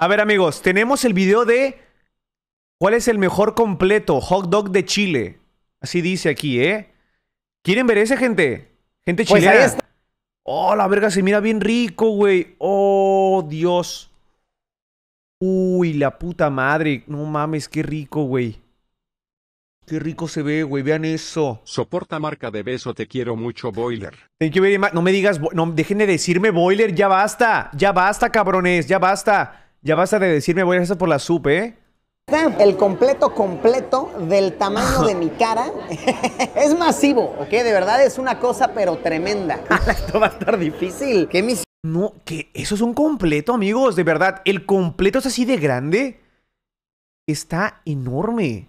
A ver, amigos, tenemos el video de ¿Cuál es el mejor completo hot dog de Chile? Así dice aquí, ¿eh? ¿Quieren ver ese, gente? Gente pues chilena. Ahí está. Oh, la verga, se mira bien rico, güey. Oh, Dios. Uy, la puta madre. No mames, qué rico, güey. Qué rico se ve, güey. Vean eso. Soporta marca de beso, te quiero mucho, Boiler. Thank you very No me digas, no, dejen de decirme Boiler, ya basta. Ya basta, cabrones, ya basta. Ya basta de decirme voy a hacer por la supe, ¿eh? El completo completo del tamaño de mi cara es masivo, ¿ok? De verdad es una cosa pero tremenda. Esto va a estar difícil. ¿Qué No, que eso es un completo, amigos, de verdad. El completo es así de grande. Está enorme.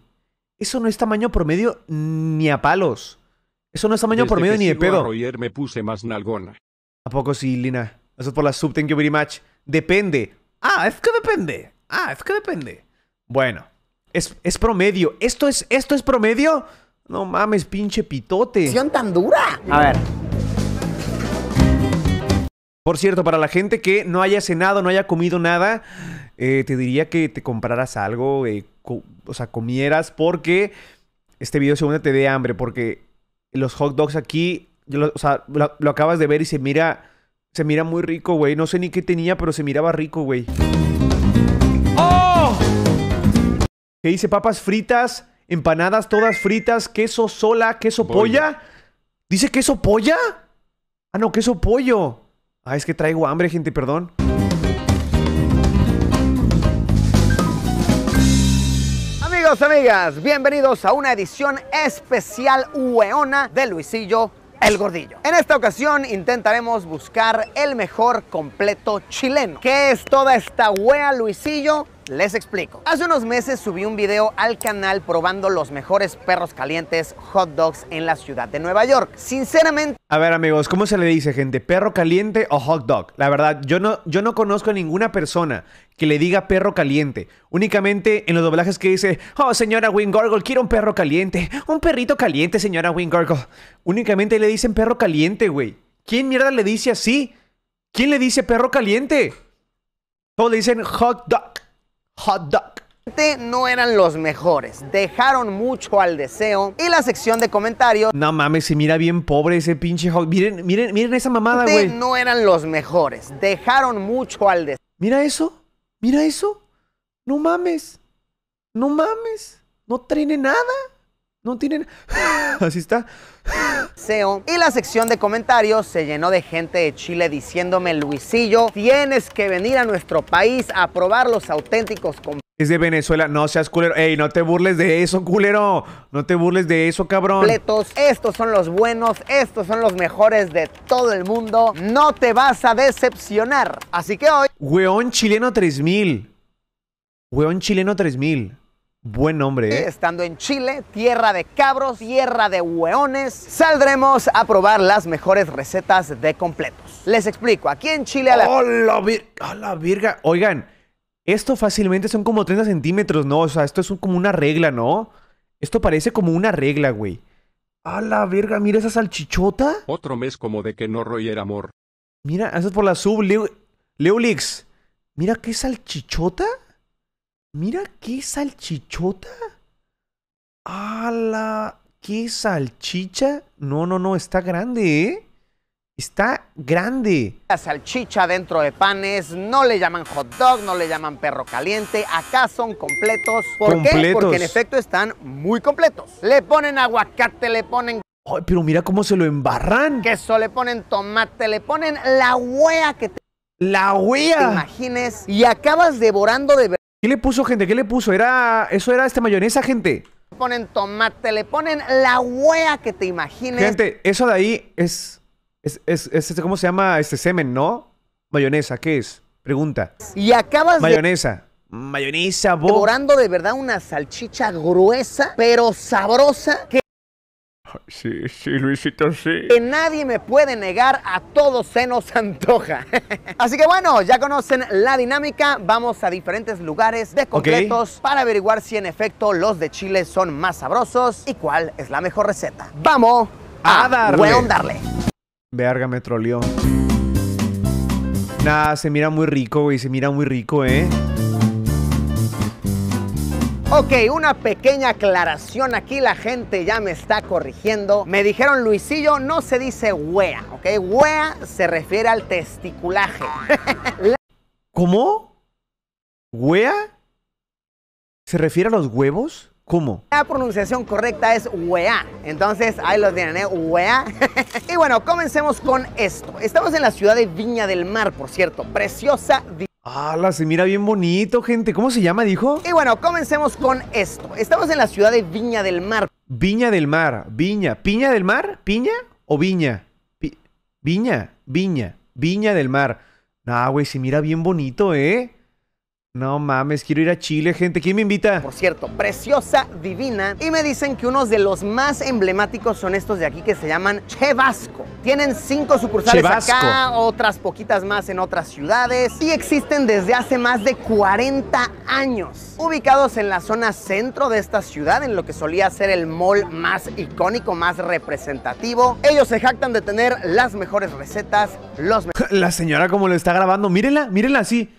Eso no es tamaño promedio ni a palos. Eso no es tamaño promedio ni de pedo. me puse más nalgona. ¿A poco sí, Lina? Eso por la sub, thank you very much. Depende. Ah, es que depende. Ah, es que depende. Bueno, es, promedio. ¿Esto es, ¿Esto es promedio? No mames, pinche pitote. tan dura! A ver. Por cierto, para la gente que no haya cenado, no haya comido nada, eh, te diría que te compraras algo, eh, o sea, comieras, porque este video según te dé hambre, porque los hot dogs aquí, o sea, lo acabas de ver y se mira se mira muy rico, güey. No sé ni qué tenía, pero se miraba rico, güey. ¡Oh! ¿Qué dice? Papas fritas, empanadas todas fritas, queso sola, queso polla. polla. ¿Dice queso polla? Ah, no, queso pollo. Ah, es que traigo hambre, gente, perdón. Amigos, amigas, bienvenidos a una edición especial hueona de Luisillo el gordillo. En esta ocasión intentaremos buscar el mejor completo chileno. ¿Qué es toda esta wea, Luisillo? Les explico. Hace unos meses subí un video al canal probando los mejores perros calientes hot dogs en la ciudad de Nueva York. Sinceramente... A ver amigos, ¿cómo se le dice gente? ¿Perro caliente o hot dog? La verdad, yo no, yo no conozco a ninguna persona que le diga perro caliente. Únicamente en los doblajes que dice, oh señora Wingorgle, quiero un perro caliente. Un perrito caliente, señora Wingorgle. Únicamente le dicen perro caliente, güey. ¿Quién mierda le dice así? ¿Quién le dice perro caliente? Todos le dicen hot dog hot dog este no eran los mejores, dejaron mucho al deseo y la sección de comentarios. No mames, se mira bien pobre ese pinche hot. Miren, miren, miren esa mamada, este güey. No eran los mejores, dejaron mucho al deseo. Mira eso, mira eso. No mames, no mames, no tiene nada, no tiene. Así está. Y la sección de comentarios se llenó de gente de Chile diciéndome, Luisillo, tienes que venir a nuestro país a probar los auténticos es de Venezuela, no seas culero. Ey, no te burles de eso, culero. No te burles de eso, cabrón. estos son los buenos, estos son los mejores de todo el mundo. No te vas a decepcionar. Así que hoy. Weón chileno 3000. Weón chileno 3000. Buen nombre, ¿eh? Estando en Chile, tierra de cabros, tierra de hueones, saldremos a probar las mejores recetas de completos. Les explico, aquí en Chile a la... Oh, a la, virga! Oigan, esto fácilmente son como 30 centímetros, ¿no? O sea, esto es como una regla, ¿no? Esto parece como una regla, güey. ¡A la verga! Mira esa salchichota. Otro mes como de que no royer amor. Mira, eso es por la sub, Leu... Leulix. Mira qué salchichota. Mira qué salchichota. la ¡Qué salchicha! No, no, no, está grande, ¿eh? Está grande. La salchicha dentro de panes, no le llaman hot dog, no le llaman perro caliente, acá son completos. ¿Por qué? Porque en efecto están muy completos. Le ponen aguacate, le ponen... Ay, pero mira cómo se lo embarran. Queso, le ponen tomate, le ponen la hueá que te... La hueá. Te imagines y acabas devorando de verdad. ¿Qué le puso, gente? ¿Qué le puso? Era, eso era este mayonesa, gente. Le ponen tomate, le ponen la hueá que te imagines. Gente, eso de ahí es, es, es, este, ¿cómo se llama? Este semen, ¿no? Mayonesa, ¿qué es? Pregunta. Y acabas mayonesa. de... Mayonesa. Mayonesa, de verdad una salchicha gruesa, pero sabrosa, que Sí, sí, Luisito, sí. Que nadie me puede negar, a todos se nos antoja. Así que bueno, ya conocen la dinámica, vamos a diferentes lugares de completos para averiguar si en efecto los de Chile son más sabrosos y cuál es la mejor receta. Vamos a, a darle. darle. Verga, Nada, se mira muy rico, güey, se mira muy rico, ¿eh? Ok, una pequeña aclaración aquí, la gente ya me está corrigiendo. Me dijeron, Luisillo, no se dice huea, ¿ok? Huea se refiere al testiculaje. ¿Cómo? ¿Wea? ¿Se refiere a los huevos? ¿Cómo? La pronunciación correcta es hueá. Entonces, ahí lo tienen, ¿eh? y bueno, comencemos con esto. Estamos en la ciudad de Viña del Mar, por cierto. Preciosa ¡Hala! Se mira bien bonito, gente. ¿Cómo se llama, dijo? Y bueno, comencemos con esto. Estamos en la ciudad de Viña del Mar. Viña del Mar, Viña. ¿Piña del Mar? ¿Piña o Viña? Viña, Viña, Viña del Mar. Nah, güey, se mira bien bonito, ¿eh? No mames, quiero ir a Chile, gente. ¿Quién me invita? Por cierto, preciosa, divina. Y me dicen que unos de los más emblemáticos son estos de aquí que se llaman Che Vasco. Tienen cinco sucursales acá, otras poquitas más en otras ciudades. Y existen desde hace más de 40 años. Ubicados en la zona centro de esta ciudad, en lo que solía ser el mall más icónico, más representativo. Ellos se jactan de tener las mejores recetas, los... la señora como lo está grabando, mírenla, mírenla así.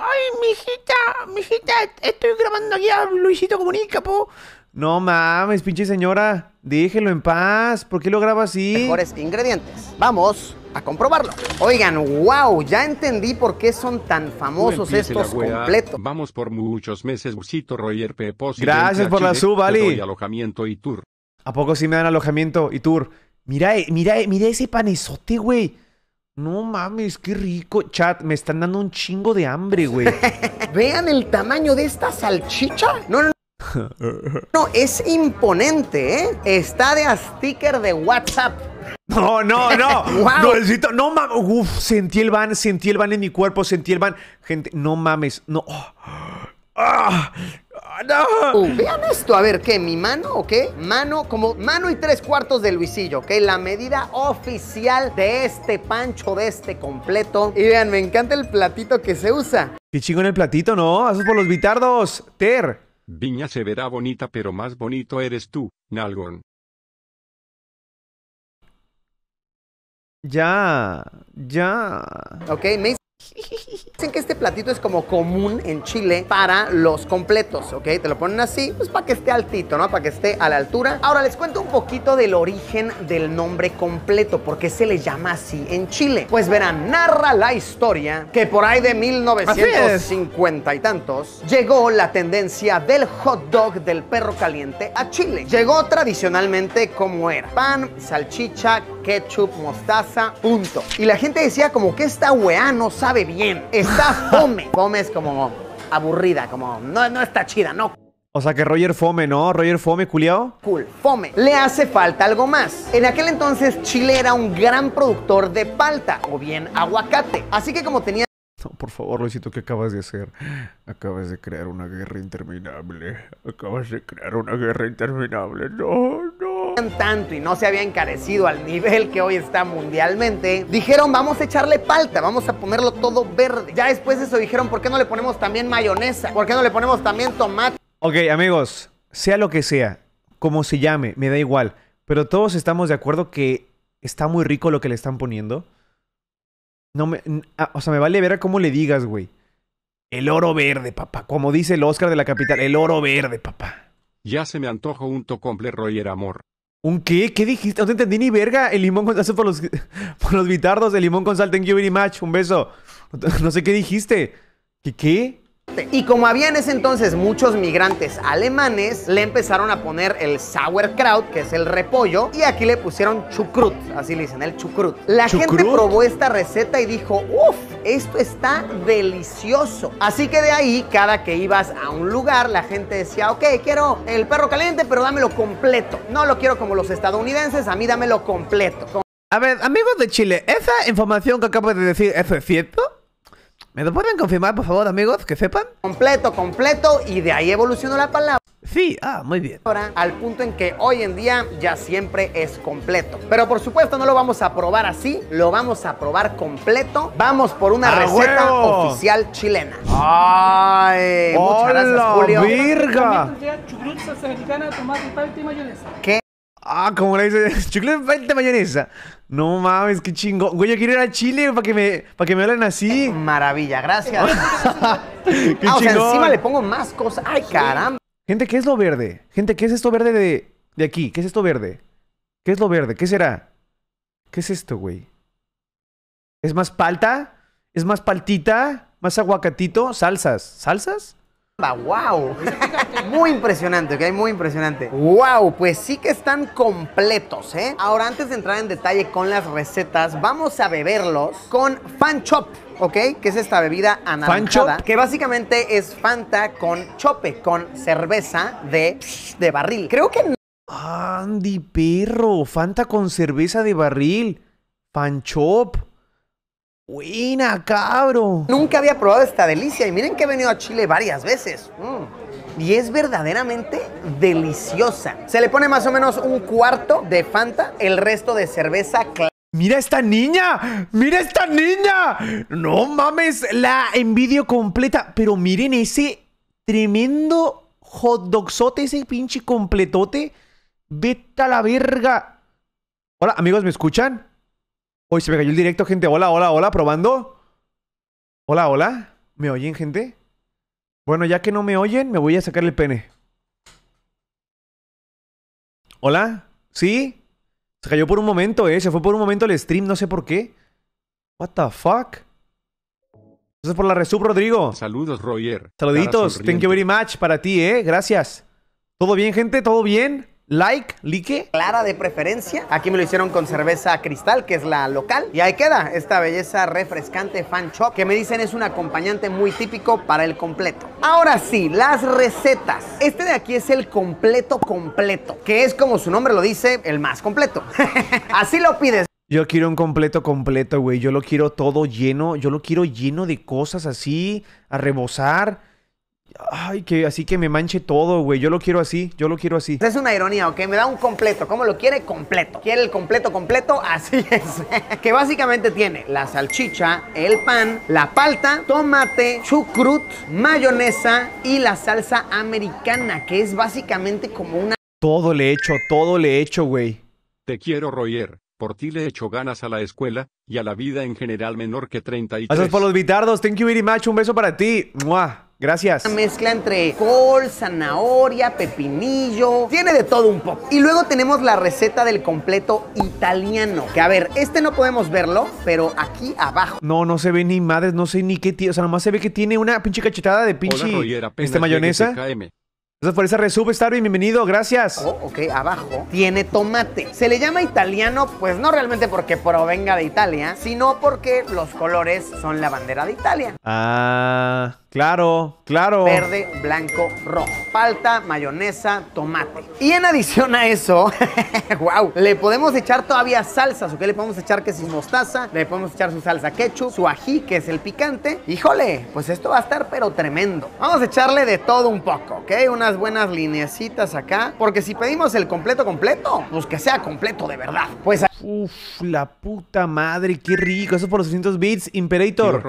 Ay, mijita, mijita, estoy grabando aquí a Luisito Comunica, po. No mames, pinche señora. Déjelo en paz. ¿Por qué lo grabo así? Mejores ingredientes. Vamos a comprobarlo. Oigan, wow, ya entendí por qué son tan famosos estos completos. Vamos por muchos meses, Busito Roger Pepos. Gracias por la sub, Ali. alojamiento y tour. ¿A poco sí me dan alojamiento y tour? Mira, eh, mira, eh, mira ese panesote, güey. No mames, qué rico. Chat, me están dando un chingo de hambre, güey. Vean el tamaño de esta salchicha. No, no, no. No, es imponente, ¿eh? Está de a sticker de WhatsApp. No, no, no. wow. Necesito, no mames. Uf, sentí el van, sentí el van en mi cuerpo, sentí el van. Gente, no mames. No. Ah. Ah, uh, vean esto, a ver, ¿qué? ¿Mi mano o qué? Mano, como mano y tres cuartos de Luisillo, ¿ok? La medida oficial de este pancho, de este completo. Y vean, me encanta el platito que se usa. Qué en el platito, ¿no? Haces por los bitardos. Ter. Viña se verá bonita, pero más bonito eres tú, Nalgon. Ya, ya. Ok, me Dicen que este platito es como común en Chile para los completos, ¿ok? Te lo ponen así, pues para que esté altito, ¿no? Para que esté a la altura. Ahora les cuento un poquito del origen del nombre completo, ¿por qué se le llama así en Chile? Pues verán, narra la historia que por ahí de 1950 y tantos llegó la tendencia del hot dog del perro caliente a Chile. Llegó tradicionalmente como era, pan, salchicha, ketchup, mostaza, punto. Y la gente decía como que esta weá no sabe sabe bien. Está fome. fome es como aburrida, como no, no está chida, no. O sea que Roger Fome, ¿no? Roger Fome, culiao. Cool, Fome. Le hace falta algo más. En aquel entonces Chile era un gran productor de palta o bien aguacate. Así que como tenía... No, por favor, Luisito, ¿qué acabas de hacer? Acabas de crear una guerra interminable. Acabas de crear una guerra interminable. No, no tanto y no se había encarecido al nivel que hoy está mundialmente, dijeron vamos a echarle palta, vamos a ponerlo todo verde. Ya después de eso dijeron, ¿por qué no le ponemos también mayonesa? ¿Por qué no le ponemos también tomate? Ok, amigos, sea lo que sea, como se llame, me da igual, pero todos estamos de acuerdo que está muy rico lo que le están poniendo. No me, ah, o sea, me vale ver a cómo le digas, güey. El oro verde, papá. Como dice el Oscar de la capital, el oro verde, papá. Ya se me antoja un tocomple Roger Amor. ¿Un qué? ¿Qué dijiste? No te entendí ni verga. El limón con sal por los, por los bitardos. El limón con sal. Thank you very much. Un beso. No sé qué dijiste. ¿Qué? ¿Qué? Y como había en ese entonces muchos migrantes alemanes, le empezaron a poner el sauerkraut, que es el repollo, y aquí le pusieron chucrut, así le dicen, el chucrut. La gente probó esta receta y dijo, uff, esto está delicioso. Así que de ahí, cada que ibas a un lugar, la gente decía, ok, quiero el perro caliente, pero dámelo completo. No lo quiero como los estadounidenses, a mí dámelo completo. A ver, amigos de Chile, ¿esa información que acabo de decir, eso es cierto? ¿Me lo pueden confirmar, por favor, amigos, que sepan? Completo, completo, y de ahí evolucionó la palabra. Sí, ah, muy bien. Ahora, al punto en que hoy en día ya siempre es completo. Pero por supuesto no lo vamos a probar así, lo vamos a probar completo. Vamos por una ¡Ah, receta oficial chilena. ¡Ay! Muchas gracias, Julio. ¡Virga! ¿Qué Ah, como le dice, chicle de mayonesa. No mames, qué chingo. Güey, yo quiero ir a Chile para que me, para que me hablen así. Eh, maravilla, gracias. qué ah, O encima le pongo más cosas. Ay, caramba. Gente, ¿qué es lo verde? Gente, ¿qué es esto verde de, de aquí? ¿Qué es esto verde? ¿Qué es lo verde? ¿Qué será? ¿Qué es esto, güey? ¿Es más palta? ¿Es más paltita? ¿Más aguacatito? ¿Salsas? ¿Salsas? ¡Wow! Muy impresionante, ¿ok? Muy impresionante. ¡Wow! Pues sí que están completos, ¿eh? Ahora, antes de entrar en detalle con las recetas, vamos a beberlos con Fan Chop. ¿ok? Que es esta bebida anaranjada. Que básicamente es Fanta con chope, con cerveza de, de barril. Creo que... Andy, perro, Fanta con cerveza de barril. chop. Buena, cabro. Nunca había probado esta delicia y miren que he venido a Chile varias veces. Mm. Y es verdaderamente deliciosa. Se le pone más o menos un cuarto de Fanta, el resto de cerveza ¡Mira esta niña! ¡Mira esta niña! No mames, la envidio completa. Pero miren ese tremendo hot dogsote, ese pinche completote. Vete a la verga. Hola, amigos, ¿me escuchan? Hoy se me cayó el directo, gente. Hola, hola, hola, probando. Hola, hola. ¿Me oyen, gente? Bueno, ya que no me oyen, me voy a sacar el pene. ¿Hola? ¿Sí? Se cayó por un momento, eh. Se fue por un momento el stream, no sé por qué. What the fuck? Gracias por la resub, Rodrigo. Saludos, Roger. Saluditos. Thank you very much para ti, eh. Gracias. ¿Todo bien, gente? ¿Todo bien? like, like. Clara de preferencia. Aquí me lo hicieron con cerveza cristal, que es la local. Y ahí queda esta belleza refrescante fan shop, que me dicen es un acompañante muy típico para el completo. Ahora sí, las recetas. Este de aquí es el completo completo, que es como su nombre lo dice, el más completo. Así lo pides. Yo quiero un completo completo, güey. Yo lo quiero todo lleno. Yo lo quiero lleno de cosas así, a rebosar. Ay, que así que me manche todo, güey. Yo lo quiero así, yo lo quiero así. Es una ironía, ¿ok? Me da un completo. ¿Cómo lo quiere? Completo. ¿Quiere el completo completo? Así es. que básicamente tiene la salchicha, el pan, la palta, tomate, chucrut, mayonesa y la salsa americana, que es básicamente como una... Todo le he hecho, todo le hecho, güey. Te quiero, Royer. Por ti le he hecho ganas a la escuela y a la vida en general menor que 33. Gracias por los bitardos. Thank you very much. Un beso para ti. Muah. Gracias. Una mezcla entre col, zanahoria, pepinillo, tiene de todo un poco. Y luego tenemos la receta del completo italiano, que a ver, este no podemos verlo, pero aquí abajo. No, no se ve ni madres, no sé ni qué tío. o sea, nomás se ve que tiene una pinche cachetada de pinche este mayonesa. Gracias por esa resub, Bienvenido, gracias. Oh, ok, abajo tiene tomate. Se le llama italiano, pues no realmente porque provenga de Italia, sino porque los colores son la bandera de Italia. Ah. Claro, claro. Verde, blanco, rojo. Falta, mayonesa, tomate. Y en adición a eso, wow, le podemos echar todavía salsas, ¿ok? Le podemos echar que es mostaza, le podemos echar su salsa quechu, su ají, que es el picante. Híjole, pues esto va a estar pero tremendo. Vamos a echarle de todo un poco, ¿ok? Unas buenas lineecitas acá, porque si pedimos el completo completo, pues que sea completo de verdad. Pues... Uf, la puta madre, qué rico. Eso por 200 bits, Imperator.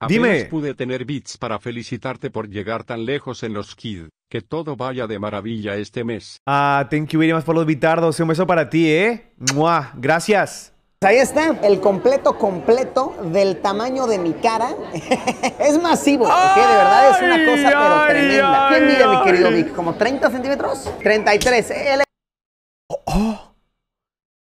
Apenas Dime. pude tener bits para felicitarte por llegar tan lejos en los Kid. Que todo vaya de maravilla este mes. Ah, thank you very más por los bitardos. Un beso para ti, ¿eh? ¡Mua! Gracias. Ahí está, el completo completo del tamaño de mi cara. es masivo, porque de verdad es una cosa pero tremenda. ¿Quién mide, mi querido Vic? ¿Como 30 centímetros? 33. y oh. oh.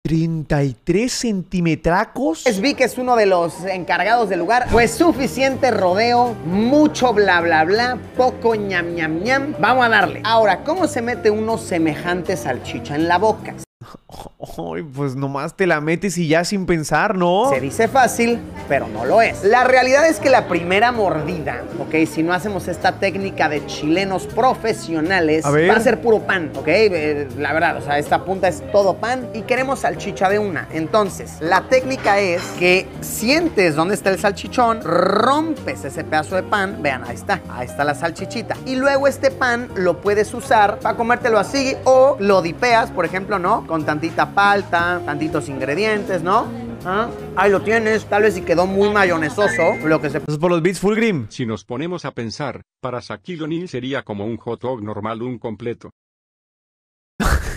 33 centímetracos. Es vi que es uno de los encargados del lugar. Pues suficiente rodeo, mucho bla bla bla, poco ñam ñam ñam. Vamos a darle. Ahora, ¿cómo se mete uno semejante salchicha en la boca? pues nomás te la metes y ya sin pensar, ¿no? Se dice fácil, pero no lo es. La realidad es que la primera mordida, ok, si no hacemos esta técnica de chilenos profesionales, va a ser puro pan, ok. Eh, la verdad, o sea, esta punta es todo pan y queremos salchicha de una. Entonces, la técnica es que sientes dónde está el salchichón, rompes ese pedazo de pan, vean, ahí está, ahí está la salchichita. Y luego este pan lo puedes usar para comértelo así o lo dipeas, por ejemplo, ¿no? con tantita palta, tantitos ingredientes, ¿no? ¿Ah? Ahí lo tienes, tal vez si quedó muy mayonesoso lo que se... es por los beats full cream. Si nos ponemos a pensar, para Saki sería como un hot dog normal, un completo.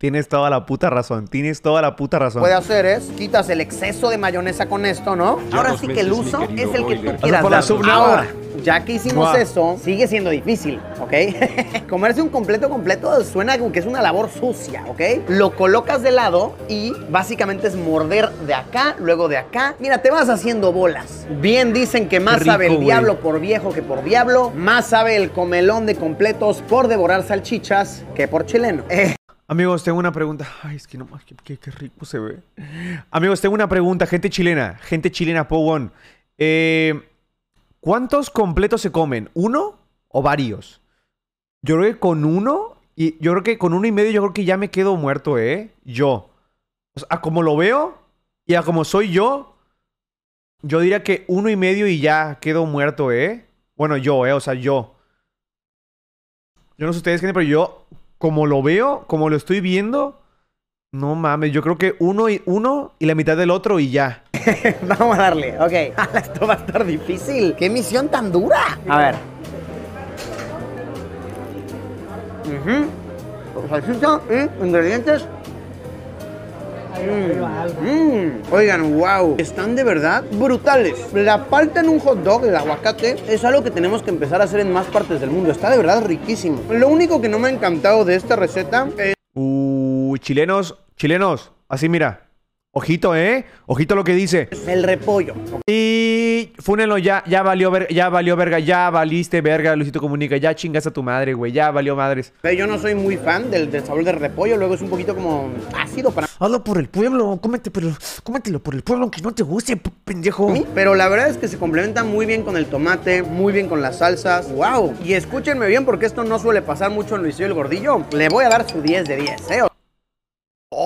Tienes toda la puta razón, tienes toda la puta razón. Puede hacer es, quitas el exceso de mayonesa con esto, ¿no? ahora sí que el uso es el que tú quieras. ya que hicimos eso, sigue siendo difícil, ¿ok? Comerse un completo completo suena como que es una labor sucia, ¿ok? Lo colocas de lado y básicamente es morder de acá, luego de acá. Mira, te vas haciendo bolas. Bien dicen que más sabe el diablo por viejo que por diablo, más sabe el comelón de completos por devorar salchichas que por chileno. Eh, Amigos, tengo una pregunta. Ay, es que no más, qué, rico se ve. Amigos, tengo una pregunta. Gente chilena, gente chilena, Powon. Eh, ¿Cuántos completos se comen? ¿Uno o varios? Yo creo que con uno, y yo creo que con uno y medio, yo creo que ya me quedo muerto, ¿eh? Yo. A como lo veo y a como soy yo, yo diría que uno y medio y ya quedo muerto, ¿eh? Bueno, yo, ¿eh? O sea, yo. Yo no sé ustedes, gente, pero yo como lo veo, como lo estoy viendo, no mames, yo creo que uno y uno y la mitad del otro y ya. Vamos a darle, ok. Esto va a estar difícil. ¡Qué misión tan dura! A ver. Pues ¿eh? ingredientes Mm, mm. Oigan, wow, están de verdad brutales. La palta en un hot dog, el aguacate, es algo que tenemos que empezar a hacer en más partes del mundo. Está de verdad riquísimo. Lo único que no me ha encantado de esta receta es... Eh, uh, chilenos, chilenos, así mira. Ojito, ¿eh? Ojito lo que dice. El repollo. Y Fúnelo, ya, ya valió, ya valió verga, ya valiste verga, Luisito Comunica, ya chingas a tu madre, güey, ya valió madres. Yo no soy muy fan del, del sabor de repollo, luego es un poquito como ácido para Hazlo por el pueblo, cómete, pero cómetelo por el pueblo aunque no te guste, pendejo. Pero la verdad es que se complementa muy bien con el tomate, muy bien con las salsas. ¡Wow! Y escúchenme bien porque esto no suele pasar mucho en y el Gordillo. Le voy a dar su 10 de 10, ¿eh?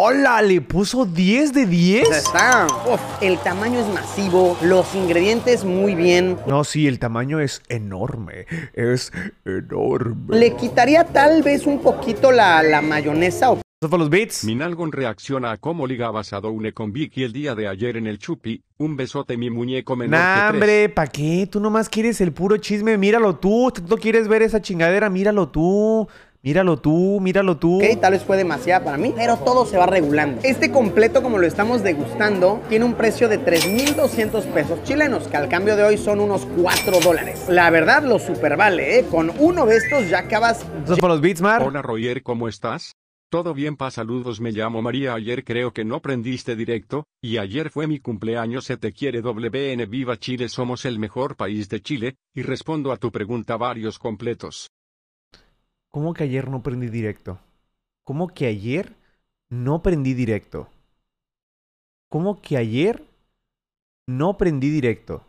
¡Hola! Le puso 10 de 10. Está. Uf, el tamaño es masivo, los ingredientes muy bien. No, sí, el tamaño es enorme. Es enorme. Le quitaría tal vez un poquito la, mayonesa o fue los beats. Minalgon reacciona a cómo ligabas a Doune con Vicky el día de ayer en el Chupi. Un besote mi muñeco menor nah, que hombre, ¿pa' qué? Tú nomás quieres el puro chisme. Míralo tú. Tú quieres ver esa chingadera. Míralo tú. Míralo tú, míralo tú. Ok, tal vez fue demasiada para mí, pero todo se va regulando. Este completo, como lo estamos degustando, tiene un precio de 3,200 pesos chilenos, que al cambio de hoy son unos 4 dólares. La verdad, lo super vale, ¿eh? Con uno de estos ya acabas... por los beats, Hola, Roger, ¿cómo estás? Todo bien, pa saludos, me llamo María, ayer creo que no prendiste directo, y ayer fue mi cumpleaños, se te quiere WN, viva Chile, somos el mejor país de Chile, y respondo a tu pregunta varios completos. ¿Cómo que ayer no prendí directo? ¿Cómo que ayer no prendí directo? ¿Cómo que ayer no prendí directo?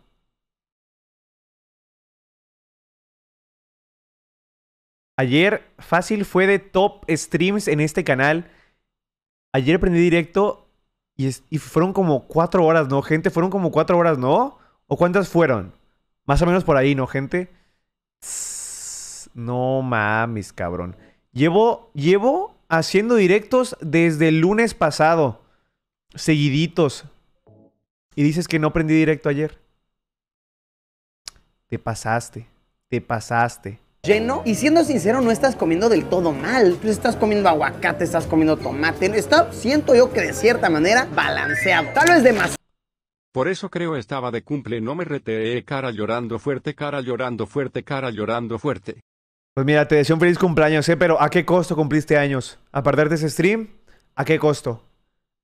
Ayer fácil fue de top streams en este canal. Ayer prendí directo y, fueron como cuatro horas, ¿no, gente? Fueron como cuatro horas, ¿no? ¿O cuántas fueron? Más o menos por ahí, ¿no, gente? No mames, cabrón. Llevo, llevo haciendo directos desde el lunes pasado. Seguiditos. Y dices que no prendí directo ayer. Te pasaste. Te pasaste lleno y siendo sincero no estás comiendo del todo mal, pues estás comiendo aguacate, estás comiendo tomate, está siento yo que de cierta manera balanceado, tal vez demasiado. Por eso creo estaba de cumple, no me reteé, cara llorando fuerte, cara llorando fuerte, cara llorando fuerte. Pues mira, te deseo un feliz cumpleaños, ¿eh? Pero ¿a qué costo cumpliste años? Aparte de ese stream, ¿a qué costo?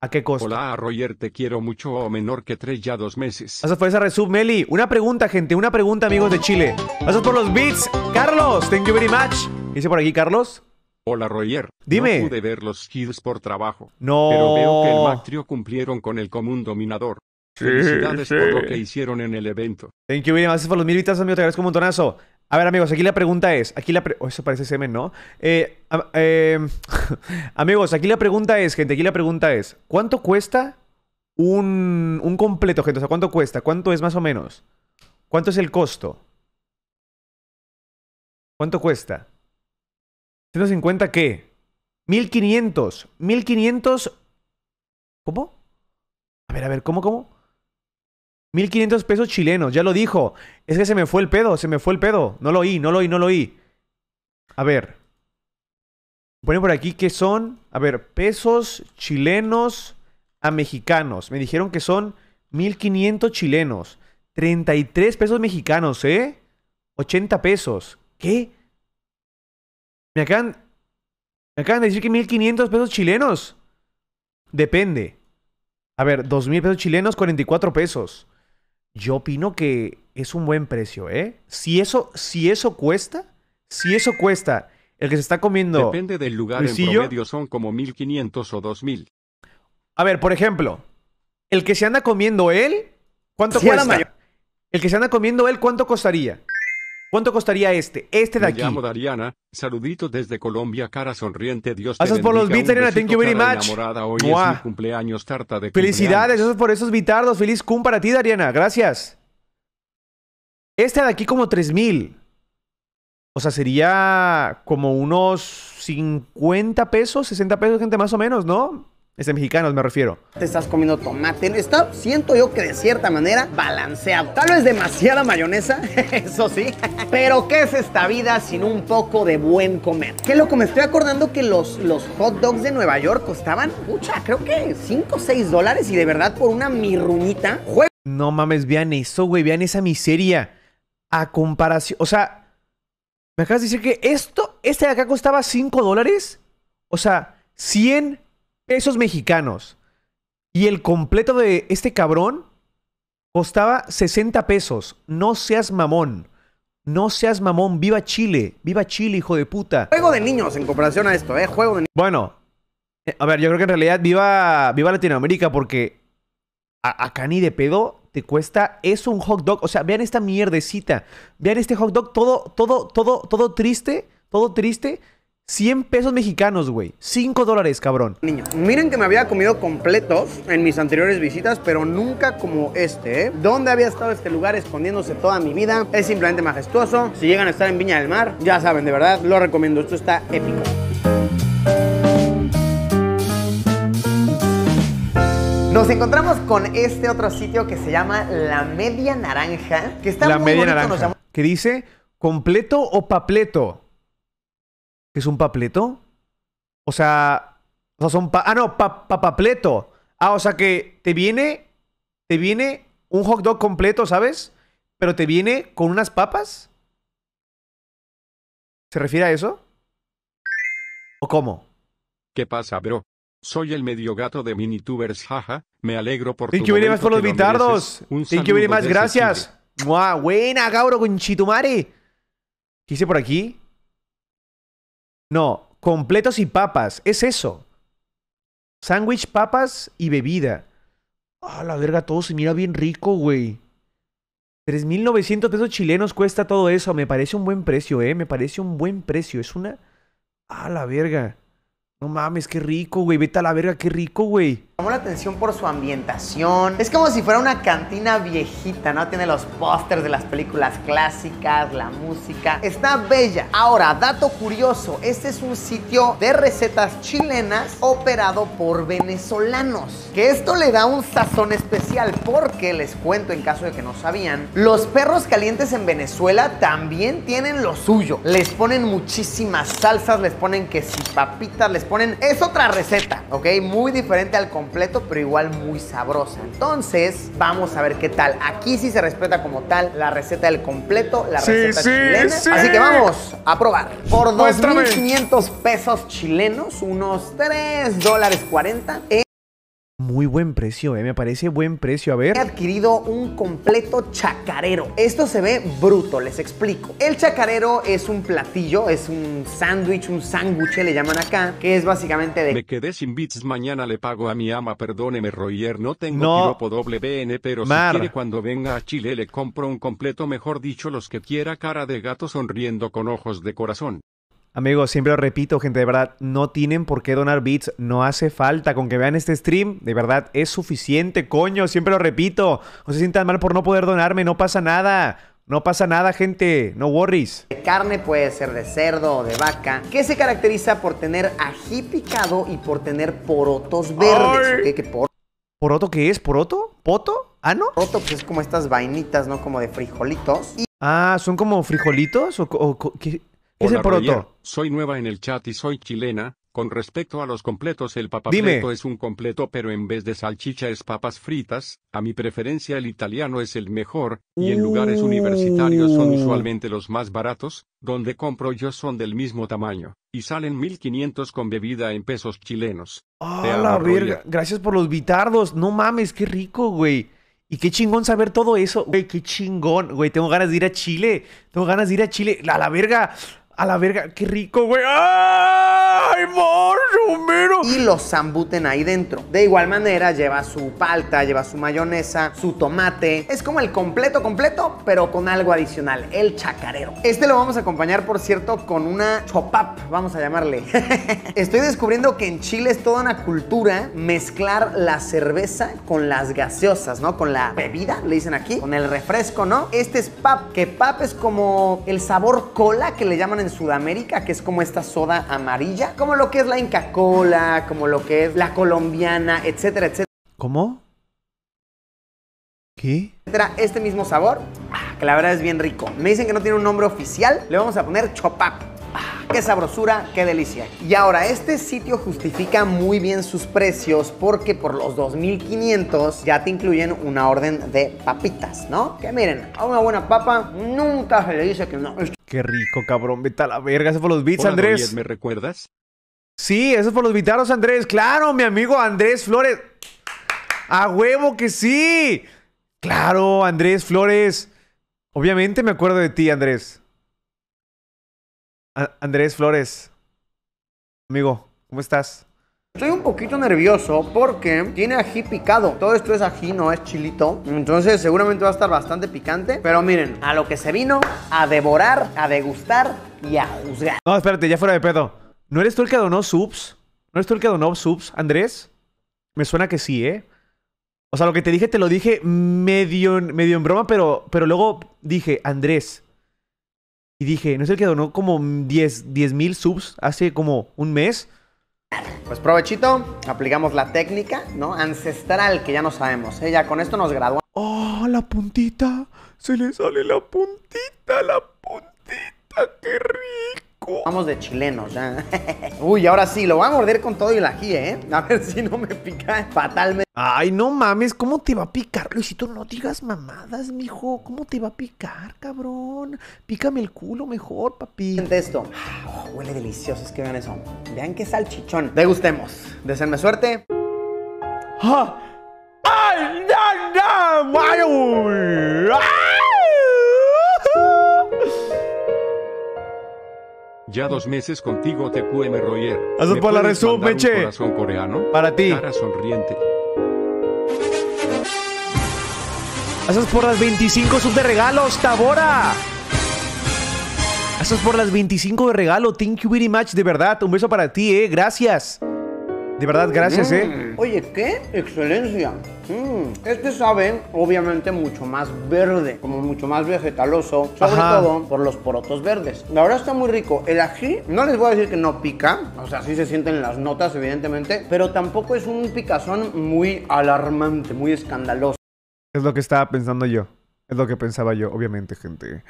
¿A qué costo? Hola, Roger, te quiero mucho o menor que tres ya dos meses. Gracias por esa resub, Meli. Una pregunta, gente, una pregunta, amigos de Chile. Gracias por los beats. Carlos, thank you very much. Dice por aquí, Carlos. Hola, Roger. Dime. No pude ver los kills por trabajo. No. Pero veo que el Mactrio cumplieron con el común dominador. Sí, Felicidades por lo que hicieron en el evento. Thank you very much. Gracias por los mil vitas, amigo. Te agradezco un montonazo. A ver, amigos, aquí la pregunta es. Aquí la pre oh, eso parece semen, ¿no? Eh, em, amigos, aquí la pregunta es, gente, aquí la pregunta es: ¿cuánto cuesta un, un completo, gente? O sea, ¿cuánto cuesta? ¿Cuánto es más o menos? ¿Cuánto es el costo? ¿Cuánto cuesta? ¿150 qué? 1500. 1500. ¿Cómo? A ver, a ver, ¿cómo, cómo? 1500 pesos chilenos, ya lo dijo. Es que se me fue el pedo, se me fue el pedo. No lo oí, no lo oí, no lo oí. A ver. Ponen por aquí que son, a ver, pesos chilenos a mexicanos. Me dijeron que son 1500 chilenos. 33 pesos mexicanos, ¿eh? 80 pesos. ¿Qué? Me acaban, me acaban de decir que 1500 pesos chilenos. Depende. A ver, 2.000 pesos chilenos, 44 pesos yo opino que es un buen precio, ¿eh? Si eso, si eso cuesta, si eso cuesta, el que se está comiendo. Depende del lugar, en promedio son como 1500 o 2000. A ver, por ejemplo, el que se anda comiendo él, ¿cuánto cuesta? El que se anda comiendo él, ¿cuánto costaría? ¿Cuánto costaría este? Este de aquí. Me llamo Dariana, saludito desde Colombia, cara sonriente, Dios te Gracias por los bits, Dariana, thank you very much. Hoy es mi cumpleaños, tarta de Felicidades, gracias por esos bitardos, feliz cum para ti, Dariana, gracias. Este de aquí como 3000. O sea, sería como unos 50 pesos, 60 pesos, gente, más o menos, ¿no? Este mexicanos me refiero. Te estás comiendo tomate. Está, siento yo que de cierta manera, balanceado. Tal vez demasiada mayonesa, eso sí. Pero ¿qué es esta vida sin un poco de buen comer? Qué loco, me estoy acordando que los, los hot dogs de Nueva York costaban, pucha, creo que 5 o 6 dólares y de verdad por una mirruñita. no mames, vean eso, güey, vean esa miseria. A comparación, o sea, me acabas de decir que esto, este de acá costaba 5 dólares. O sea, 100 esos mexicanos. Y el completo de este cabrón costaba 60 pesos. No seas mamón. No seas mamón. Viva Chile. Viva Chile, hijo de puta. Juego de niños en comparación a esto, ¿eh? Juego de niños. Bueno, eh, a ver, yo creo que en realidad viva, viva Latinoamérica porque a, acá de pedo te cuesta eso un hot dog. O sea, vean esta mierdecita. Vean este hot dog todo, todo, todo, todo triste. Todo triste 100 pesos mexicanos, güey. 5 dólares, cabrón. Niño, miren que me había comido completos en mis anteriores visitas, pero nunca como este, ¿eh? ¿Dónde había estado este lugar escondiéndose toda mi vida? Es simplemente majestuoso. Si llegan a estar en Viña del Mar, ya saben, de verdad, lo recomiendo. Esto está épico. Nos encontramos con este otro sitio que se llama La Media Naranja, que está la muy media bonito, Naranja, que dice completo o papleto. ¿Qué es un papleto? O sea, o son pa ah no, pa Ah, o sea que te viene te viene un hot dog completo, ¿sabes? Pero te viene con unas papas. ¿Se refiere a eso? ¿O cómo? ¿Qué pasa, bro? Soy el medio gato de Minitubers, jaja. Me alegro por Thank tu you más por los bitardos. Thank you más, gracias. Mua, buena, cabro, con ¿Qué hice por aquí? No, completos y papas. Es eso. Sándwich, papas y bebida. Ah, la verga, todo se mira bien rico, güey. 3.900 pesos chilenos cuesta todo eso. Me parece un buen precio, ¿eh? Me parece un buen precio. Es una... Ah, la verga. No mames, qué rico, güey. Vete la verga, qué rico, güey. Llamó la atención por su ambientación. Es como si fuera una cantina viejita, ¿no? Tiene los pósters de las películas clásicas, la música. Está bella. Ahora, dato curioso. Este es un sitio de recetas chilenas operado por venezolanos. Que esto le da un sazón especial porque, les cuento en caso de que no sabían, los perros calientes en Venezuela también tienen lo suyo. Les ponen muchísimas salsas, les ponen que si papitas, les ponen es otra receta, ¿ok? Muy diferente al completo, pero igual muy sabrosa. Entonces, vamos a ver qué tal. Aquí sí se respeta como tal la receta del completo, la receta chilena. Así que vamos a probar. Por 2.500 pesos chilenos, unos 3 dólares 40. Muy buen precio, ¿eh? me parece buen precio. A ver. He adquirido un completo chacarero. Esto se ve bruto, les explico. El chacarero es un platillo, es un sándwich, un sándwich, le llaman acá, que es básicamente de. Me quedé sin bits, mañana le pago a mi ama, perdóneme, Royer, no tengo no. WN, pero si quiere cuando venga a Chile le compro un completo, mejor dicho, los que quiera, cara de gato sonriendo con ojos de corazón. Amigos, siempre lo repito, gente, de verdad, no tienen por qué donar bits, no hace falta. Con que vean este stream, de verdad, es suficiente, coño, siempre lo repito. No se sientan mal por no poder donarme, no pasa nada. No pasa nada, gente, no worries. Carne puede ser de cerdo o de vaca, que se caracteriza por tener ají picado y por tener porotos verdes. ¿Qué, qué ¿Poroto qué es? ¿Poroto? ¿Poto? ¿Ah, no? Poroto pues es como estas vainitas, ¿no? Como de frijolitos. Ah, ¿son como frijolitos? ¿O, o qué? Ese Soy nueva en el chat y soy chilena. Con respecto a los completos, el papapleto es un completo, pero en vez de salchicha es papas fritas. A mi preferencia, el italiano es el mejor, y en lugares universitarios son uh. usualmente los más baratos. Donde compro yo son del mismo tamaño, y salen 1500 con bebida en pesos chilenos. ¡Ah, la verga! Gracias por los bitardos. No mames, qué rico, güey. Y qué chingón saber todo eso. Güey, qué chingón. Güey, tengo ganas de ir a Chile. Tengo ganas de ir a Chile. La, la verga. A la verga, qué rico, güey. ¡Ay, Y los zambuten ahí dentro. De igual manera, lleva su palta, lleva su mayonesa, su tomate. Es como el completo completo, pero con algo adicional, el chacarero. Este lo vamos a acompañar, por cierto, con una chopap, vamos a llamarle. Estoy descubriendo que en Chile es toda una cultura mezclar la cerveza con las gaseosas, ¿no? Con la bebida, le dicen aquí, con el refresco, ¿no? Este es pap, que pap es como el sabor cola que le llaman en Sudamérica, que es como esta soda amarilla, como lo que es la Inca Cola, como lo que es la colombiana, etcétera, etcétera. ¿Cómo? ¿Qué? Este mismo sabor, ah, que la verdad es bien rico. Me dicen que no tiene un nombre oficial, le vamos a poner Chopap. Ah, ¡Qué sabrosura, qué delicia! Y ahora, este sitio justifica muy bien sus precios porque por los 2.500 ya te incluyen una orden de papitas, ¿no? Que miren, a una buena papa nunca se le dice que no. ¡Qué rico, cabrón! Vete a la verga, eso fue los beats, Andrés. ¿Me recuerdas? Sí, eso fue los vitaros, Andrés. ¡Claro, mi amigo Andrés Flores! ¡A huevo que sí! ¡Claro, Andrés Flores! Obviamente me acuerdo de ti, Andrés. Andrés Flores, amigo, ¿cómo estás? Estoy un poquito nervioso porque tiene ají picado. Todo esto es ají, no es chilito. Entonces seguramente va a estar bastante picante. Pero miren, a lo que se vino, a devorar, a degustar y a juzgar. No, espérate, ya fuera de pedo. ¿No eres tú el que donó subs? ¿No eres tú el que donó subs, Andrés? Me suena que sí, ¿eh? O sea, lo que te dije, te lo dije medio, medio en broma, pero, pero luego dije, Andrés, y dije, ¿no es el que donó como 10 mil subs hace como un mes? Pues provechito, aplicamos la técnica, ¿no? Ancestral, que ya no sabemos. Ella con esto nos graduamos. ¡Oh, la puntita! Se le sale la puntita, la puntita, qué rico. Vamos de chilenos, ya. ¿ah? Uy, ahora sí, lo voy a morder con todo y la ají, ¿eh? A ver si no me pica fatalmente. Ay, no mames, ¿cómo te va a picar, Luisito? No digas mamadas, mijo. ¿Cómo te va a picar, cabrón? Pícame el culo mejor, papi. esto. Ah, huele delicioso, es que vean eso. Vean qué salchichón. Degustemos. Deseenme suerte. Ah. ¡Ay, no, no! Ya dos meses contigo TQM Royer. Gracias por la resumen, che. Corazón coreano. Para ti. Cara sonriente. es por las 25 sub de regalos, Tabora. Gracias por las 25 de regalo. Thank you very much, de verdad. Un beso para ti, eh. Gracias. De verdad, gracias, ¿eh? Mm. Oye, qué excelencia. Mm. Este sabe, obviamente, mucho más verde, como mucho más vegetaloso, sobre todo por los porotos verdes. La verdad está muy rico. El ají, no les voy a decir que no pica, o sea, sí se sienten las notas, evidentemente, pero tampoco es un picazón muy alarmante, muy escandaloso. Es lo que estaba pensando yo. Es lo que pensaba yo, obviamente, gente.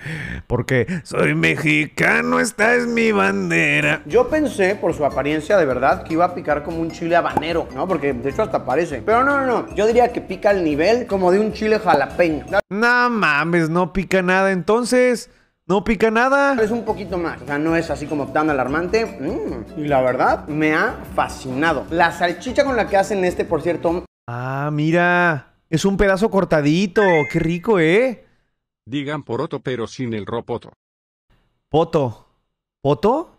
Porque soy mexicano, esta es mi bandera. Yo pensé, por su apariencia de verdad, que iba a picar como un chile habanero, ¿no? Porque de hecho hasta parece. Pero no, no, no. Yo diría que pica al nivel como de un chile jalapeño. No mames, no pica nada. Entonces. No pica nada. Es un poquito más. O sea, no es así como tan alarmante. Mm. y la verdad, me ha fascinado. La salchicha con la que hacen este, por cierto. Ah, mira. Es un pedazo cortadito. Qué rico, ¿eh? Digan poroto, pero sin el ropoto. Poto. ¿Poto?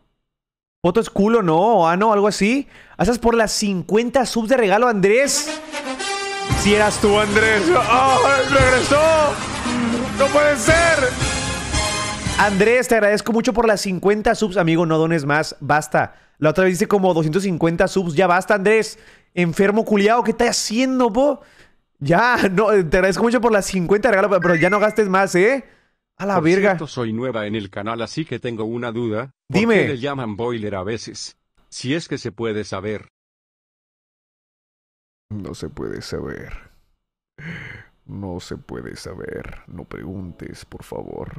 ¿Poto es culo, no? Ah, no, algo así. Haces por las 50 subs de regalo, Andrés. Si eras tú, Andrés. ¡Oh, regresó! ¡No puede ser! Andrés, te agradezco mucho por las 50 subs, amigo. No dones más, basta. La otra vez dice como 250 subs, ya basta, Andrés. Enfermo culiao, ¿qué estás haciendo, po? Ya, no, te agradezco mucho por las 50 regalos, pero ya no gastes más, ¿eh? A la verga. Cierto, soy nueva en el canal, así que tengo una duda. Dime. qué le llaman boiler a veces? Si es que se puede saber. No se puede saber. No se puede saber. No preguntes, por favor.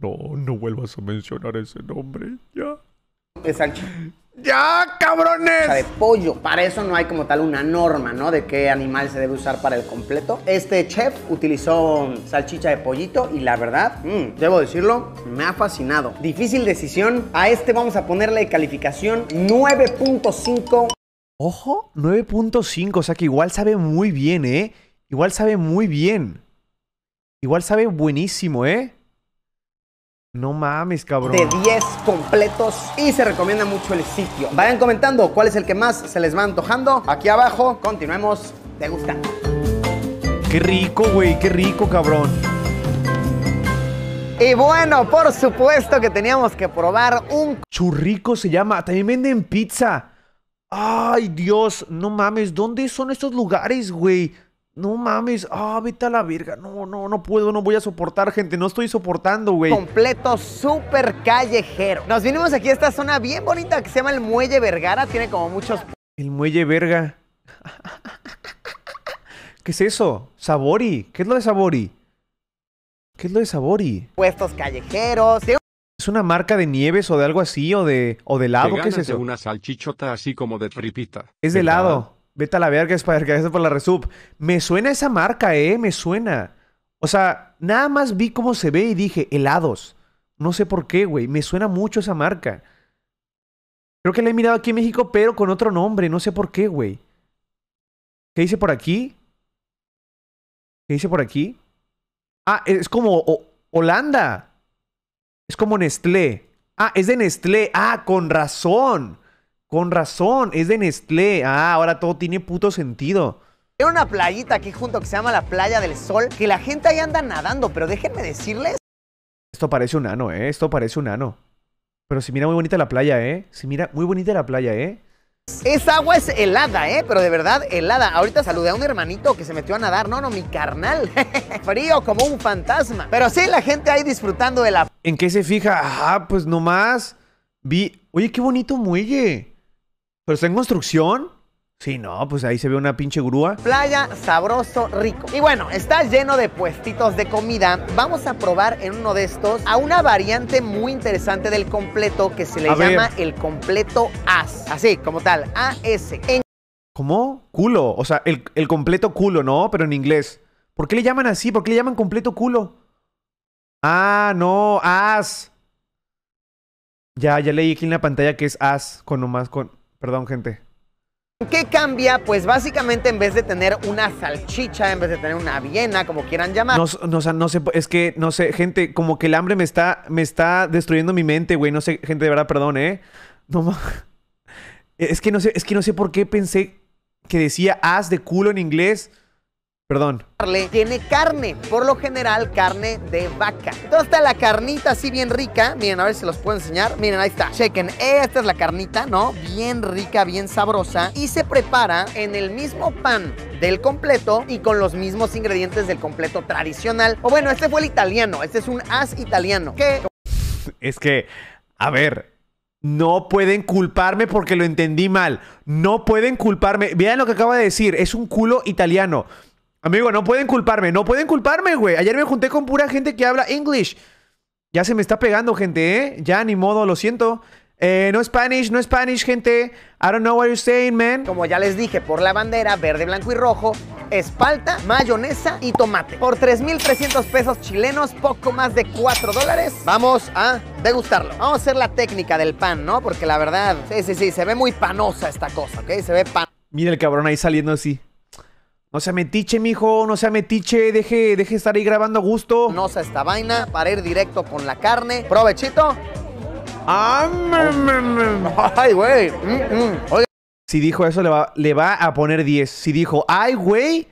No, no vuelvas a mencionar ese nombre, ya. Exacto. ¡Ya, cabrones! de pollo. Para eso no hay como tal una norma, ¿no? De qué animal se debe usar para el completo. Este chef utilizó salchicha de pollito y la verdad, mm, debo decirlo, me ha fascinado. Difícil decisión. A este vamos a ponerle calificación 9.5. Ojo, 9.5, o sea que igual sabe muy bien, ¿eh? Igual sabe muy bien. Igual sabe buenísimo, ¿eh? No mames, cabrón. De 10 completos y se recomienda mucho el sitio. Vayan comentando cuál es el que más se les va antojando. Aquí abajo, continuemos Te gusta Qué rico, güey, qué rico, cabrón. Y bueno, por supuesto que teníamos que probar un... Churrico se llama, también venden pizza. Ay, Dios, no mames, ¿dónde son estos lugares, güey? No mames, ah, la verga. No, no, no puedo, no voy a soportar, gente. No estoy soportando, güey. Completo, súper callejero. Nos vinimos aquí a esta zona bien bonita que se llama el Muelle Vergara. Tiene como muchos. El Muelle Verga. ¿Qué es eso? Sabori. ¿Qué es lo de Sabori? ¿Qué es lo de Sabori? Puestos callejeros. ¿Es una marca de nieves o de algo así? ¿O de, o de helado? ¿Qué es eso? una salchichota así como de tripita. Es de helado. Vete a la verga, que gracias por la resub. Me suena esa marca, eh, me suena. O sea, nada más vi cómo se ve y dije, helados. No sé por qué, güey. Me suena mucho esa marca. Creo que la he mirado aquí en México, pero con otro nombre. No sé por qué, güey. ¿Qué dice por aquí? ¿Qué dice por aquí? Ah, es como Holanda. Es como Nestlé. Ah, es de Nestlé. Ah, con razón. Con razón, es de Nestlé. Ah, ahora todo tiene puto sentido. Hay una playita aquí junto que se llama la Playa del Sol, que la gente ahí anda nadando, pero déjenme decirles. Esto parece un ano, ¿eh? Esto parece un ano. Pero si mira muy bonita la playa, ¿eh? Si mira muy bonita la playa, ¿eh? Esa agua es helada, ¿eh? Pero de verdad, helada. Ahorita saludé a un hermanito que se metió a nadar. No, no, mi carnal. Frío como un fantasma. Pero sí, la gente ahí disfrutando de la... ¿En qué se fija? Ah, pues nomás vi... Oye, qué bonito muelle. ¿Pero está en construcción? Sí, no, pues ahí se ve una pinche grúa. Playa, sabroso, rico. Y bueno, está lleno de puestitos de comida. Vamos a probar en uno de estos a una variante muy interesante del completo que se le llama el completo AS. Así, como tal, AS. ¿Cómo? Culo. O sea, el, el completo culo, ¿no? Pero en inglés. ¿Por qué le llaman así? ¿Por qué le llaman completo culo? Ah, no, AS. Ya, ya leí aquí en la pantalla que es AS, con nomás con... Perdón, gente. ¿Qué cambia? Pues básicamente en vez de tener una salchicha, en vez de tener una viena, como quieran llamar. No, no sé, es que, no sé, gente, como que el hambre me está, me está destruyendo mi mente, güey. No sé, gente, de verdad, perdón, ¿eh? No, es que no sé, es que no sé por qué pensé que decía as de culo en inglés. Perdón. Tiene carne, por lo general carne de vaca. Entonces está la carnita así bien rica. Miren, a ver si los puedo enseñar. Miren, ahí está. Chequen, esta es la carnita, ¿no? Bien rica, bien sabrosa. Y se prepara en el mismo pan del completo y con los mismos ingredientes del completo tradicional. O bueno, este fue el italiano. Este es un as italiano. ¿Qué? Es que, a ver, no pueden culparme porque lo entendí mal. No pueden culparme. Vean lo que acaba de decir. Es un culo italiano. Amigo, no pueden culparme, no pueden culparme, güey. Ayer me junté con pura gente que habla English. Ya se me está pegando, gente, ¿eh? Ya, ni modo, lo siento. Eh, no Spanish, no Spanish, gente. I don't know what you're saying, man. Como ya les dije, por la bandera, verde, blanco y rojo, Espalda, mayonesa y tomate. Por 3,300 pesos chilenos, poco más de 4 dólares, vamos a degustarlo. Vamos a hacer la técnica del pan, ¿no? Porque la verdad, sí, sí, sí, se ve muy panosa esta cosa, ¿ok? Se ve pan. Mira el cabrón ahí saliendo así. No sea metiche, mijo, no se metiche, deje, deje estar ahí grabando a gusto. No sea esta vaina para ir directo con la carne. Provechito. Ay, güey. Mm, mm. Si dijo eso, le va, le va a poner 10. Si dijo, ay, güey,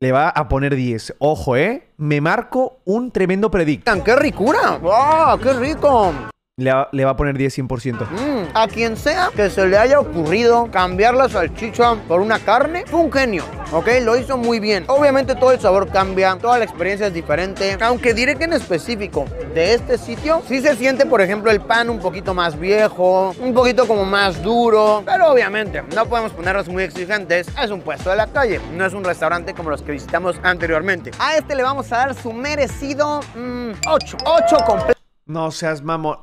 le va a poner 10. Ojo, ¿eh? Me marco un tremendo predict. ¡Qué ricura! Ah, ¡Qué rico! Le va, a poner 10 100%. Mm, a quien sea que se le haya ocurrido cambiar la salchicha por una carne, fue un genio, ¿ok? Lo hizo muy bien. Obviamente todo el sabor cambia, toda la experiencia es diferente. Aunque diré que en específico de este sitio, sí se siente, por ejemplo, el pan un poquito más viejo, un poquito como más duro. Pero obviamente no podemos ponernos muy exigentes. Es un puesto de la calle, no es un restaurante como los que visitamos anteriormente. A este le vamos a dar su merecido 8. Mm, 8 completo. No seas mamón.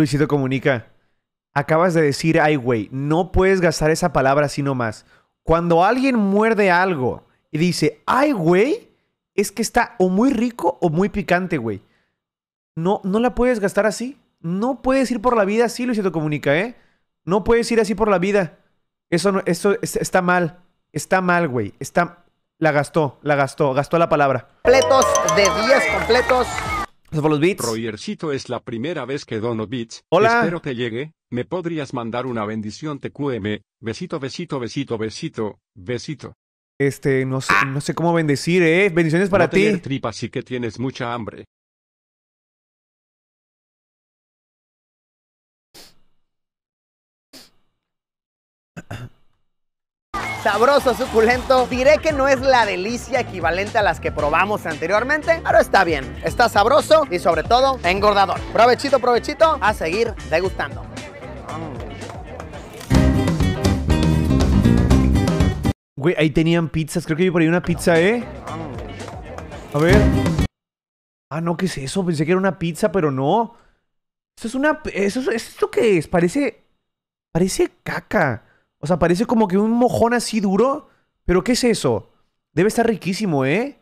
Luisito Comunica, acabas de decir, ay, güey, no puedes gastar esa palabra así nomás. Cuando alguien muerde algo y dice, ay, güey, es que está o muy rico o muy picante, güey. No, no la puedes gastar así. No puedes ir por la vida así, Luisito Comunica, ¿eh? No puedes ir así por la vida. Eso, no, eso está mal. Está mal, güey. Está... La gastó, la gastó, gastó la palabra. Completos de días completos. Para es la primera vez que dono beats. Hola. Espero te llegue. ¿Me podrías mandar una bendición TQM? Besito, besito, besito, besito, besito. Este, no sé, no sé cómo bendecir, ¿eh? Bendiciones para ti. Tener tripas que tienes mucha hambre. sabroso, suculento. Diré que no es la delicia equivalente a las que probamos anteriormente, pero está bien, está sabroso y sobre todo engordador. Provechito, provechito, a seguir degustando. Güey, ahí tenían pizzas. Creo que yo por ahí una pizza, ¿eh? A ver. Ah, no, ¿qué es eso? Pensé que era una pizza, pero no. Esto es una... ¿Eso, ¿esto qué es? Parece... Parece caca. O sea, parece como que un mojón así duro. ¿Pero qué es eso? Debe estar riquísimo, ¿eh?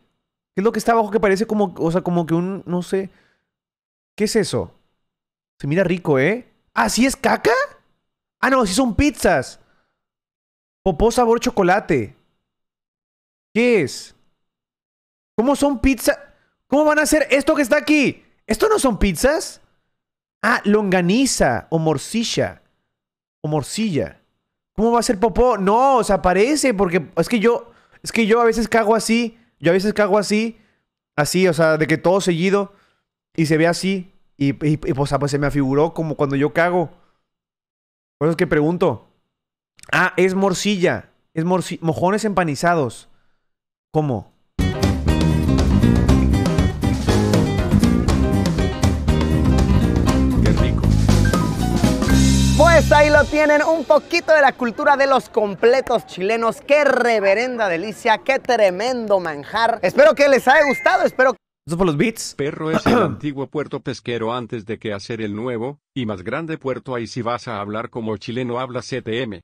¿Qué es lo que está abajo que parece como, o sea, como que un, no sé. ¿Qué es eso? Se mira rico, ¿eh? ¿Ah, sí es caca? Ah, no, sí son pizzas. Popó sabor chocolate. ¿Qué es? ¿Cómo son pizzas? ¿Cómo van a hacer esto que está aquí? ¿Esto no son pizzas? Ah, longaniza o morcilla. O morcilla. ¿Cómo va a ser popó? No, o sea, aparece porque es que yo, es que yo a veces cago así, yo a veces cago así, así, o sea, de que todo seguido y se ve así y, pues se me afiguró como cuando yo cago. Por eso es que pregunto. Ah, es morcilla, es morcilla, mojones empanizados. ¿Cómo? Pues ahí lo tienen, un poquito de la cultura de los completos chilenos. Qué reverenda delicia, qué tremendo manjar. Espero que les haya gustado, espero que... Por los beats. Perro es el antiguo puerto pesquero antes de que hacer el nuevo, y más grande puerto ahí si vas a hablar como chileno habla CTM.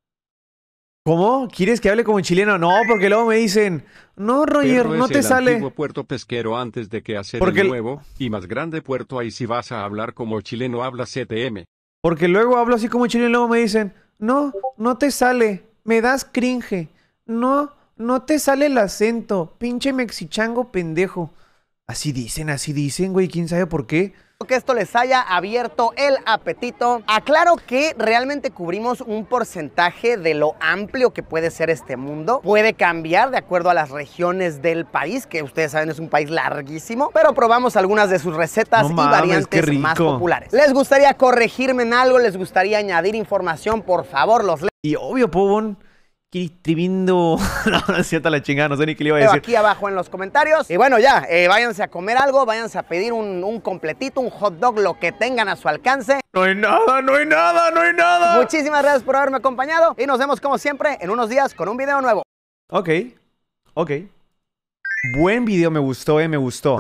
¿Cómo? ¿Quieres que hable como chileno? No, porque luego me dicen, no, Roger, Perro no es te el sale. Antiguo puerto pesquero antes de que hacer porque... el nuevo, y más grande puerto ahí si vas a hablar como chileno habla CTM. Porque luego hablo así como chino y luego me dicen, no, no te sale, me das cringe, no, no te sale el acento, pinche mexichango pendejo. Así dicen, así dicen, güey, quién sabe por qué que esto les haya abierto el apetito. Aclaro que realmente cubrimos un porcentaje de lo amplio que puede ser este mundo. Puede cambiar de acuerdo a las regiones del país, que ustedes saben es un país larguísimo, pero probamos algunas de sus recetas y variantes más populares. ¿Les gustaría corregirme en algo? ¿Les gustaría añadir información? Por favor, los... Y obvio, Pubon qué viendo? no, es la chingada, no sé ni qué le iba a decir. aquí abajo en los comentarios. Y bueno, ya, eh, váyanse a comer algo, váyanse a pedir un, un, completito, un hot dog, lo que tengan a su alcance. No hay nada, no hay nada, no hay nada. Muchísimas gracias por haberme acompañado y nos vemos como siempre en unos días con un video nuevo. Ok, ok. Buen video, me gustó, eh, me gustó.